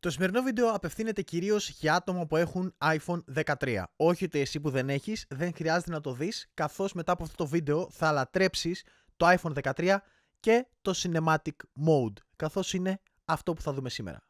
Το σημερινό βίντεο απευθύνεται κυρίως για άτομα που έχουν iPhone 13. Όχι ότι εσύ που δεν έχεις, δεν χρειάζεται να το δεις, καθώς μετά από αυτό το βίντεο θα λατρέψεις το iPhone 13 και το Cinematic Mode, καθώς είναι αυτό που θα δούμε σήμερα.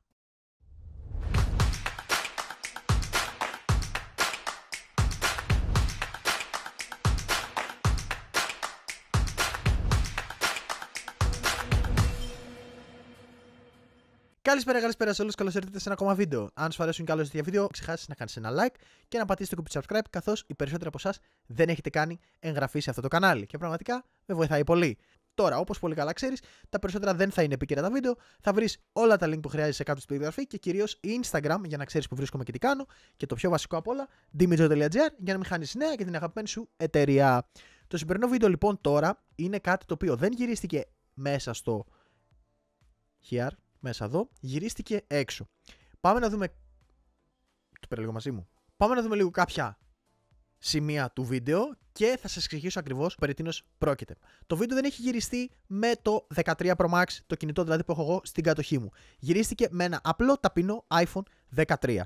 Καλησπέρα, καλησπέρα σε όλους. Καλώς ήρθατε σε ένα ακόμα βίντεο. Αν σου αρέσουν και άλλε τέτοια βίντεο, ξεχάσεις να κάνεις ένα like και να πατήσεις το κουμπί subscribe, καθώς οι περισσότεροι από εσάς δεν έχετε κάνει εγγραφή σε αυτό το κανάλι. Και πραγματικά με βοηθάει πολύ. Τώρα, όπως πολύ καλά ξέρεις, τα περισσότερα δεν θα είναι επίκαιρα τα βίντεο. Θα βρεις όλα τα link που χρειάζεσαι κάτω στην περιγραφή και κυρίως Instagram για να ξέρεις που βρίσκομαι και τι κάνω. Και το πιο βασικό απ' όλα, dimitro.gr για να μην χάνεις νέα και την αγαπημένη σου εταιρεία. Το σημερινό βίντεο λοιπόν τώρα είναι κάτι το οποίο δεν γυρίστηκε μέσα στο. Here, μέσα εδώ, γυρίστηκε έξω. Πάμε να δούμε. Το πέρα λίγο μαζί μου. Πάμε να δούμε λίγο κάποια σημεία του βίντεο και θα σας εξηγήσω ακριβώς περί τίνος πρόκειται. Το βίντεο δεν έχει γυριστεί με το 13 Pro Max, το κινητό δηλαδή που έχω εγώ στην κατοχή μου. Γυρίστηκε με ένα απλό ταπεινό iPhone 13.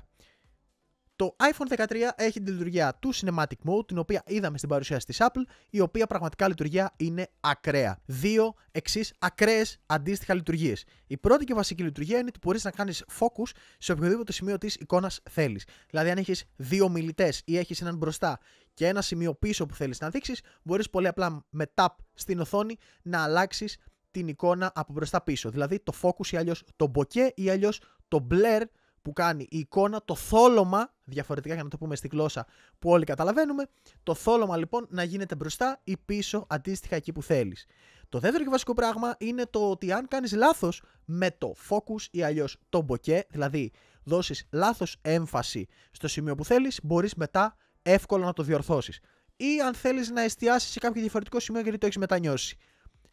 Το iPhone 13 έχει τη λειτουργία του Cinematic Mode, την οποία είδαμε στην παρουσίαση της Apple, η οποία πραγματικά λειτουργία είναι ακραία. Δύο εξής ακραίες αντίστοιχα λειτουργίες. Η πρώτη και βασική λειτουργία είναι ότι μπορείς να κάνεις focus σε οποιοδήποτε σημείο της εικόνας θέλεις. Δηλαδή, αν έχεις δύο μιλητές ή έχεις έναν μπροστά και ένα σημείο πίσω που θέλεις να δείξεις, μπορείς πολύ απλά με tap στην οθόνη να αλλάξεις την εικόνα από μπροστά πίσω. Δηλαδή το focus ή αλλιώς το bokeh ή αλλιώς το blur που κάνει η εικόνα, το θόλωμα, διαφορετικά για να το πούμε στη γλώσσα που όλοι καταλαβαίνουμε, το θόλωμα λοιπόν να γίνεται μπροστά ή πίσω αντίστοιχα εκεί που θέλεις. Το δεύτερο και βασικό πράγμα είναι το ότι αν κάνεις λάθος με το focus ή αλλιώς το bokeh, δηλαδή δώσεις λάθος έμφαση στο σημείο που θέλεις, μπορείς μετά εύκολα να το διορθώσεις. Ή αν θέλεις να εστιάσεις σε κάποιο διαφορετικό σημείο γιατί το έχεις μετανιώσει.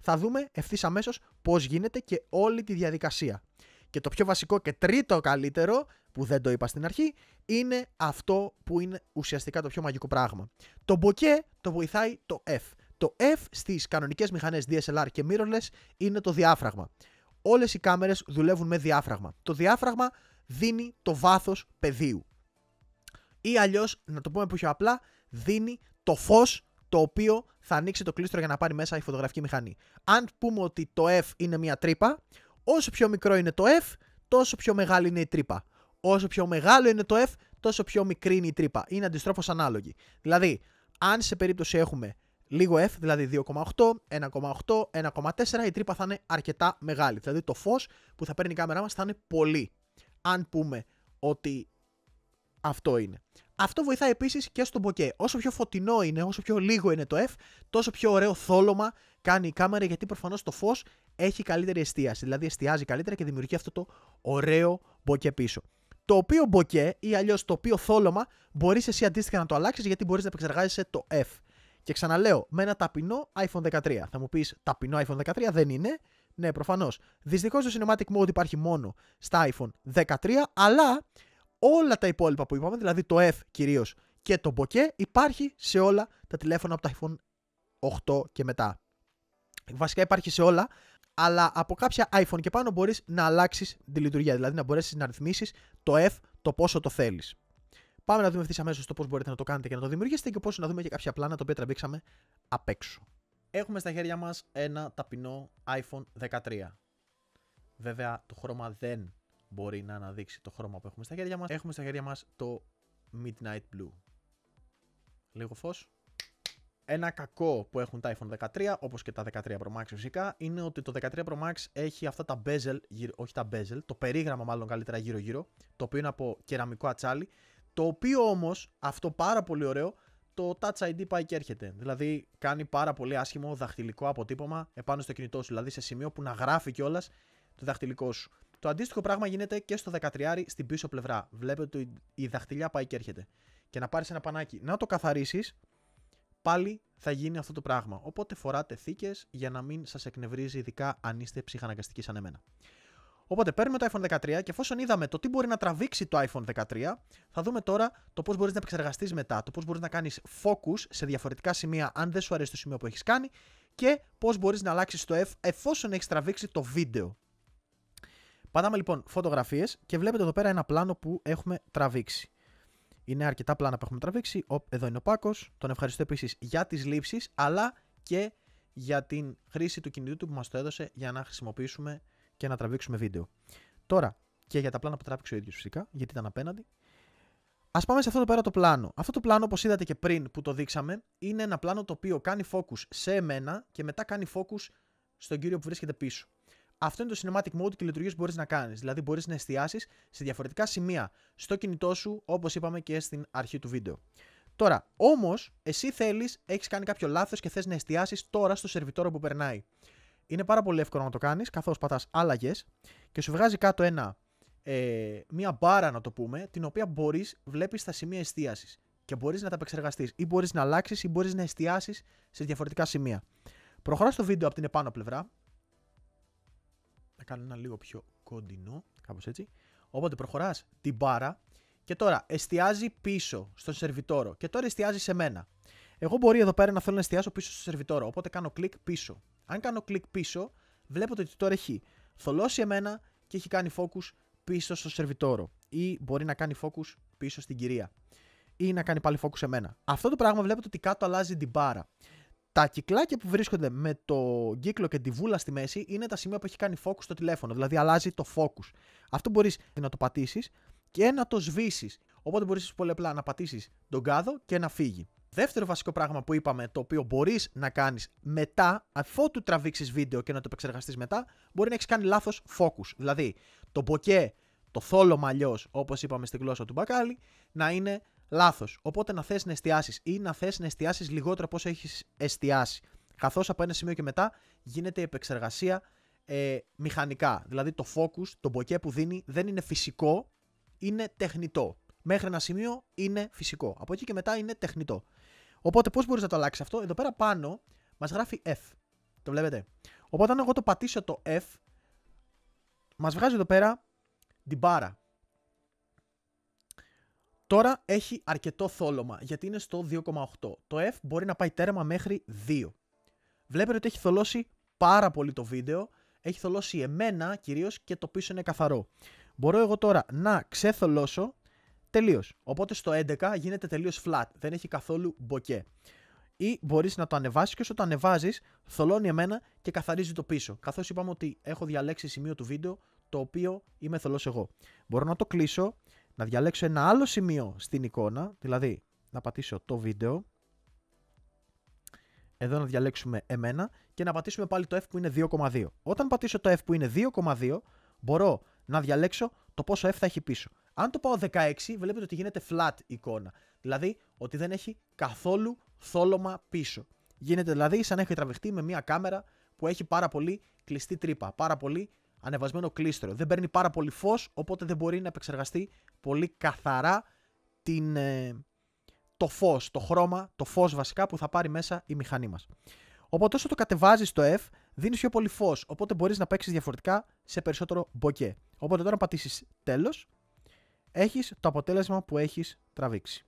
Θα δούμε ευθύς αμέσως πώς γίνεται και όλη τη διαδικασία. Και το πιο βασικό και τρίτο καλύτερο, που δεν το είπα στην αρχή, είναι αυτό που είναι ουσιαστικά το πιο μαγικό πράγμα. Το μποκέ το βοηθάει το F. Το F στις κανονικές μηχανές DSLR και mirrorless είναι το διάφραγμα. Όλες οι κάμερες δουλεύουν με διάφραγμα. Το διάφραγμα δίνει το βάθος πεδίου. Ή αλλιώς, να το πούμε πιο απλά, δίνει το φως το οποίο θα ανοίξει το κλίστρο για να πάρει μέσα η φωτογραφική μηχανή. Αν πούμε ότι το F είναι μια τρύπα, Όσο πιο μικρό είναι το F, τόσο πιο μεγάλη είναι η τρύπα. Όσο πιο μεγάλο είναι το F, τόσο πιο μικρή είναι η τρύπα. Είναι αντιστρόφως ανάλογη. Δηλαδή, αν σε περίπτωση έχουμε λίγο F, δηλαδή 2,8, 1,8, 1,4, η τρύπα θα είναι αρκετά μεγάλη. Δηλαδή το φως που θα παίρνει η κάμερά μας θα είναι πολύ. Αν πούμε ότι αυτό είναι. Αυτό βοηθάει επίσης και στον μποκέ. Όσο πιο φωτεινό είναι, όσο πιο λίγο είναι το F, τόσο πιο ωραίο θόλωμα κάνει η κάμερα γιατί προφανώς το φως έχει καλύτερη εστίαση. Δηλαδή εστιάζει καλύτερα και δημιουργεί αυτό το ωραίο μποκέ πίσω. Το οποίο μποκέ ή αλλιώς το οποίο θόλωμα μπορείς εσύ αντίστοιχα να το αλλάξεις γιατί μπορείς να επεξεργάζεσαι το F. Και ξαναλέω, με ένα ταπεινό iPhone 13. Θα μου πεις ταπεινό iPhone 13 δεν είναι. Ναι, προφανώς. Δυστυχώς το Cinematic Mode υπάρχει μόνο στα iPhone 13, αλλά όλα τα υπόλοιπα που είπαμε, δηλαδή το F κυρίως και το Bokeh, υπάρχει σε όλα τα τηλέφωνα από τα iPhone 8 και μετά. Βασικά υπάρχει σε όλα, αλλά από κάποια iPhone και πάνω μπορείς να αλλάξεις τη λειτουργία, δηλαδή να μπορέσεις να ρυθμίσεις το F το πόσο το θέλεις. Πάμε να δούμε ευθύς αμέσως το πώς μπορείτε να το κάνετε και να το δημιουργήσετε και πώς να δούμε και κάποια πλάνα τα οποία τραβήξαμε απ' έξω. Έχουμε στα χέρια μας ένα ταπεινό iPhone 13. Βέβαια το χρώμα δεν μπορεί να αναδείξει το χρώμα που έχουμε στα χέρια μας. Έχουμε στα χέρια μας το Midnight Blue. Λίγο φως. Ένα κακό που έχουν τα iPhone 13, όπως και τα 13 Pro Max φυσικά, είναι ότι το 13 Pro Max έχει αυτά τα bezel, όχι τα bezel, το περίγραμμα μάλλον καλύτερα γύρω-γύρω, το οποίο είναι από κεραμικό ατσάλι, το οποίο όμως, αυτό πάρα πολύ ωραίο, το Touch ID πάει και έρχεται. Δηλαδή κάνει πάρα πολύ άσχημο δαχτυλικό αποτύπωμα επάνω στο κινητό σου. Δηλαδή σε σημείο που να γράφει κιόλας το δαχτυλικό σου. Το αντίστοιχο πράγμα γίνεται και στο 13 στην πίσω πλευρά. Βλέπετε ότι η δαχτυλιά πάει και έρχεται. Και να πάρεις ένα πανάκι να το καθαρίσεις, πάλι θα γίνει αυτό το πράγμα. Οπότε φοράτε θήκες για να μην σας εκνευρίζει, ειδικά αν είστε ψυχαναγκαστικοί σαν εμένα. Οπότε παίρνουμε το iPhone 13 και εφόσον είδαμε το τι μπορεί να τραβήξει το iPhone 13, θα δούμε τώρα το πώς μπορείς να επεξεργαστείς μετά, το πώς μπορείς να κάνεις focus σε διαφορετικά σημεία αν δεν σου αρέσει το σημείο που έχεις κάνει και πώς μπορείς να αλλάξεις το F εφόσον έχεις τραβήξει το βίντεο. Πατάμε λοιπόν φωτογραφίες και βλέπετε εδώ πέρα ένα πλάνο που έχουμε τραβήξει. Είναι αρκετά πλάνα που έχουμε τραβήξει. Εδώ είναι ο Πάκος. Τον ευχαριστώ επίσης για τις λήψεις, αλλά και για την χρήση του κινητού του που μας το έδωσε για να χρησιμοποιήσουμε και να τραβήξουμε βίντεο. Τώρα και για τα πλάνα που τράβηξε ο ίδιος φυσικά, γιατί ήταν απέναντι. Ας πάμε σε αυτό το πέρα το πλάνο. Αυτό το πλάνο, όπως είδατε και πριν που το δείξαμε, είναι ένα πλάνο το οποίο κάνει focus σε εμένα και μετά κάνει focus στον κύριο που βρίσκεται πίσω. Αυτό είναι το cinematic mode και λειτουργίες που μπορείς να κάνεις. Δηλαδή, μπορείς να εστιάσεις σε διαφορετικά σημεία στο κινητό σου, όπως είπαμε και στην αρχή του βίντεο. Τώρα, όμως, εσύ θέλεις, έχεις κάνει κάποιο λάθος και θες να εστιάσεις τώρα στο σερβιτόρο που περνάει. Είναι πάρα πολύ εύκολο να το κάνεις, καθώς πατάς άλλαγες και σου βγάζει κάτω ένα, ε, μία μπάρα, να το πούμε, την οποία μπορείς, βλέπεις τα σημεία εστίασης και μπορείς να τα επεξεργαστείς ή μπορείς να αλλάξεις ή μπορείς να εστιάσεις σε διαφορετικά σημεία. Προχωράς στο βίντεο από την επάνω πλευρά, να κάνω ένα λίγο πιο κοντινό, κάπως έτσι. Οπότε προχωράς, την μπάρα και τώρα εστιάζει πίσω στον σερβιτόρο και τώρα εστιάζει σε μένα. Εγώ μπορεί εδώ πέρα να θέλω να εστιάσω πίσω στο σερβιτόρο, οπότε κάνω κλικ πίσω. Αν κάνω κλικ πίσω, βλέπετε ότι τώρα έχει θολώσει εμένα και έχει κάνει focus πίσω στο σερβιτόρο. Ή μπορεί να κάνει focus πίσω στην κυρία. Ή να κάνει πάλι focus σε μένα. Αυτό το πράγμα βλέπετε ότι κάτω αλλάζει την μπάρα. Τα κυκλάκια που βρίσκονται με το κύκλο και τη βούλα στη μέση είναι τα σημεία που έχει κάνει focus στο τηλέφωνο. Δηλαδή αλλάζει το focus. Αυτό μπορείς να το πατήσεις και να το σβήσεις. Οπότε μπορείς πολύ απλά να πατήσεις τον κάδο και να φύγει. Δεύτερο βασικό πράγμα που είπαμε, το οποίο μπορείς να κάνεις μετά, αφού αφότου τραβήξεις βίντεο και να το επεξεργαστείς μετά, μπορεί να έχεις κάνει λάθος focus. Δηλαδή το μποκέ, το θόλο αλλιώς, όπως είπαμε στη γλώσσα του μπακάλι, να είναι λάθος. Οπότε να θες να εστιάσεις ή να θες να εστιάσεις λιγότερο από όσο έχεις εστιάσει. Καθώς από ένα σημείο και μετά γίνεται η επεξεργασία ε, μηχανικά. Δηλαδή το focus, το μποκέ που δίνει δεν είναι φυσικό, είναι τεχνητό. Μέχρι ένα σημείο είναι φυσικό. Από εκεί και μετά είναι τεχνητό. Οπότε πώς μπορείς να το αλλάξεις αυτό, εδώ πέρα πάνω μας γράφει F. Το βλέπετε. Οπότε αν εγώ το πατήσω το F, μας βγάζει εδώ πέρα την μπάρα. Τώρα έχει αρκετό θόλωμα γιατί είναι στο 2,8. Το F μπορεί να πάει τέρμα μέχρι 2. Βλέπετε ότι έχει θολώσει πάρα πολύ το βίντεο. Έχει θολώσει εμένα κυρίως και το πίσω είναι καθαρό. Μπορώ εγώ τώρα να ξεθολώσω τελείως. Οπότε στο 11 γίνεται τελείως flat. Δεν έχει καθόλου μποκέ. Ή μπορείς να το ανεβάσεις και όσο το ανεβάζεις, θολώνει εμένα και καθαρίζει το πίσω. Καθώς είπαμε ότι έχω διαλέξει σημείο του βίντεο το οποίο είμαι θολός εγώ. Μπορώ να το κλείσω να διαλέξω ένα άλλο σημείο στην εικόνα, δηλαδή να πατήσω το βίντεο, εδώ να διαλέξουμε εμένα και να πατήσουμε πάλι το F που είναι 2,2. Όταν πατήσω το F που είναι 2,2 μπορώ να διαλέξω το πόσο F θα έχει πίσω. Αν το πάω 16 βλέπετε ότι γίνεται flat εικόνα, δηλαδή ότι δεν έχει καθόλου θόλωμα πίσω. Γίνεται δηλαδή σαν να έχει τραβηχτεί με μια κάμερα που έχει πάρα πολύ κλειστή τρύπα, πάρα πολύ ανεβασμένο κλίστρο. Δεν παίρνει πάρα πολύ φως, οπότε δεν μπορεί να επεξεργαστεί πολύ καθαρά την, ε, το φως, το χρώμα, το φως βασικά που θα πάρει μέσα η μηχανή μας. Οπότε όσο το κατεβάζεις το F, δίνεις πιο πολύ φως. Οπότε μπορείς να παίξεις διαφορετικά σε περισσότερο μποκέ. Οπότε τώρα πατήσεις τέλος, έχεις το αποτέλεσμα που έχεις τραβήξει.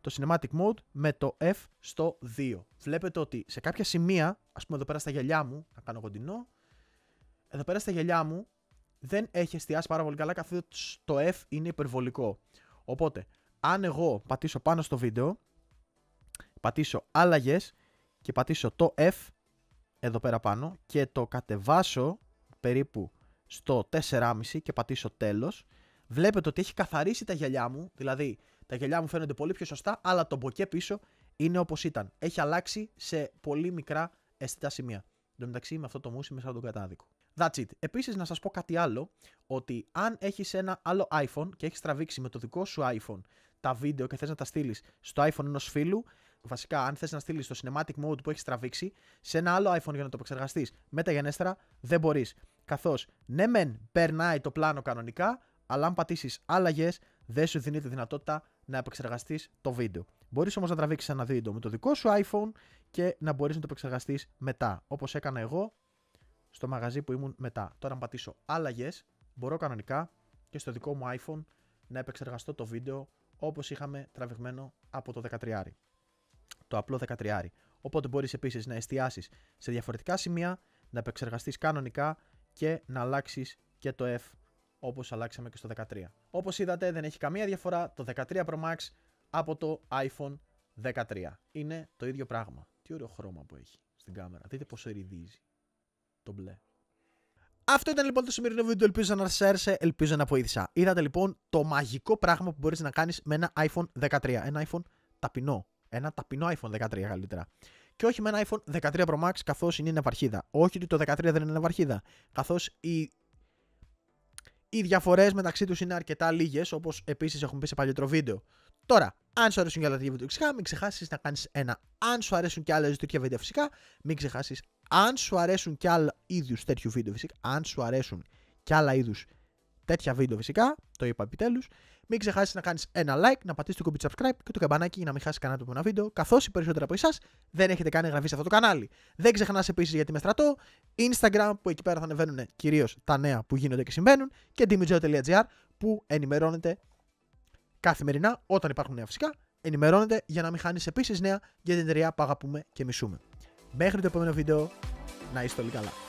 Το cinematic mode με το F στο 2. Βλέπετε ότι σε κάποια σημεία, ας πούμε εδώ πέρα στα γυαλιά μου, να κάνω κοντινό, εδώ πέρα στα γυαλιά μου δεν έχει εστιάσει πάρα πολύ καλά καθότι το F είναι υπερβολικό. Οπότε, αν εγώ πατήσω πάνω στο βίντεο, πατήσω άλλαγες και πατήσω το F εδώ πέρα πάνω και το κατεβάσω περίπου στο 4,5 και πατήσω τέλος, βλέπετε ότι έχει καθαρίσει τα γυαλιά μου, δηλαδή τα γυαλιά μου φαίνονται πολύ πιο σωστά, αλλά το μποκέ πίσω είναι όπως ήταν. Έχει αλλάξει σε πολύ μικρά αισθητά σημεία. Εν τω μεταξύ με αυτό το μουσί μέσα από τον κατάδικο. That's it. Επίσης, να σας πω κάτι άλλο, ότι αν έχεις ένα άλλο iPhone και έχεις τραβήξει με το δικό σου iPhone τα βίντεο και θες να τα στείλεις στο iPhone ενός φίλου, βασικά, αν θες να στείλεις το cinematic mode που έχεις τραβήξει σε ένα άλλο iPhone για να το επεξεργαστείς μεταγενέστερα, δεν μπορείς. Καθώς, ναι, μεν περνάει το πλάνο κανονικά, αλλά αν πατήσεις άλλαγες, δεν σου δίνει τη δυνατότητα να επεξεργαστείς το βίντεο. Μπορείς όμως να τραβήξεις ένα βίντεο με το δικό σου iPhone και να μπορείς να το επεξεργαστείς μετά, όπως έκανα εγώ στο μαγαζί που ήμουν μετά. Τώρα, αν πατήσω άλλαγες, μπορώ κανονικά και στο δικό μου iPhone να επεξεργαστώ το βίντεο όπως είχαμε τραβηγμένο από το 13. Το απλό 13. Οπότε μπορείς επίσης να εστιάσεις σε διαφορετικά σημεία, να επεξεργαστείς κανονικά και να αλλάξεις και το F όπως αλλάξαμε και στο 13. Όπως είδατε, δεν έχει καμία διαφορά το 13 Pro Max από το iPhone 13. Είναι το ίδιο πράγμα. Τι ωραίο χρώμα που έχει στην κάμερα. Δείτε πόσο ριδίζει το μπλε. Αυτό ήταν λοιπόν το σημερινό βίντεο. Ελπίζω να σας άρεσε, ελπίζω να βοήθησα. Είδατε λοιπόν το μαγικό πράγμα που μπορείς να κάνεις με ένα iPhone 13. Ένα iPhone ταπεινό. Ένα ταπεινό iPhone 13 καλύτερα. Και όχι με ένα iPhone 13 Pro Max καθώς είναι βαρχίδα Όχι ότι το 13 δεν είναι βαρχίδα Καθώς οι, οι διαφορές μεταξύ τους είναι αρκετά λίγες, όπως επίσης έχουμε πει σε παλιότερο βίντεο. Τώρα, αν σου αρέσουν και άλλα τέτοια βίντεο, φυσικά μην ξεχάσεις να κάνεις ένα. Αν σου αρέσουν και άλλα τέτοια βίντεο, φυσικά μην ξεχάσεις αν σου αρέσουν κι άλλα είδους τέτοιου βίντεο φυσικά, αν σου αρέσουν κι άλλα είδους τέτοια βίντεο φυσικά, το είπα επιτέλους, μην ξεχάσεις να κάνεις ένα like, να πατήσεις το κουμπί subscribe και το καμπανάκι για να μην χάσεις κανένα από ένα βίντεο, καθώς οι περισσότεροι από εσάς δεν έχετε κάνει εγγραφή σε αυτό το κανάλι. Δεν ξεχνάς επίσης γιατί με στρατό, Instagram που εκεί πέρα θα ανεβαίνουν κυρίως τα νέα που γίνονται και συμβαίνουν και dimigeo.gr που ενημερώνεται καθημερινά όταν υπάρχουν νέα φυσικά. Ενημερώνεται για να μην χάνεις επίσης νέα για την εταιρεία που αγαπούμε και μισούμε. Μέχρι το επόμενο βίντεο, να είστε όλοι καλά.